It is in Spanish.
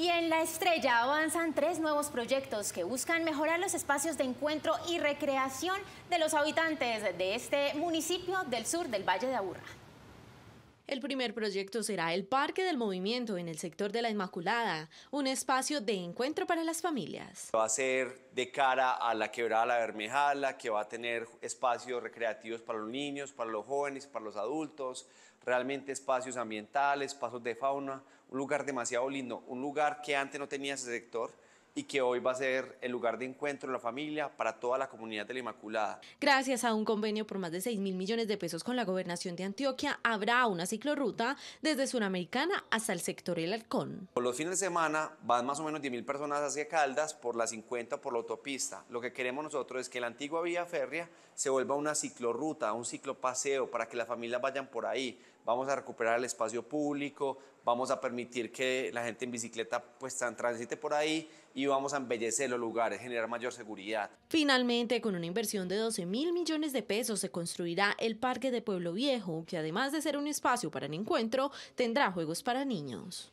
Y en La Estrella avanzan tres nuevos proyectos que buscan mejorar los espacios de encuentro y recreación de los habitantes de este municipio del sur del Valle de Aburra. El primer proyecto será el Parque del Movimiento en el sector de la Inmaculada, un espacio de encuentro para las familias. Va a ser de cara a la quebrada La Bermejala, que va a tener espacios recreativos para los niños, para los jóvenes, para los adultos, realmente espacios ambientales, espacios de fauna, un lugar demasiado lindo, un lugar que antes no tenía ese sector y que hoy va a ser el lugar de encuentro de la familia para toda la comunidad de la Inmaculada. Gracias a un convenio por más de 6 mil millones de pesos con la gobernación de Antioquia, habrá una ciclorruta desde Sudamericana hasta el sector El Halcón. Por los fines de semana van más o menos 10 mil personas hacia Caldas por la 50 por la autopista. Lo que queremos nosotros es que la antigua vía férrea se vuelva una ciclorruta, un ciclopaseo para que las familias vayan por ahí. Vamos a recuperar el espacio público, vamos a permitir que la gente en bicicleta pues transite por ahí y vamos a embellecer los lugares, generar mayor seguridad. Finalmente, con una inversión de 12 mil millones de pesos, se construirá el Parque de Pueblo Viejo, que además de ser un espacio para el encuentro, tendrá juegos para niños.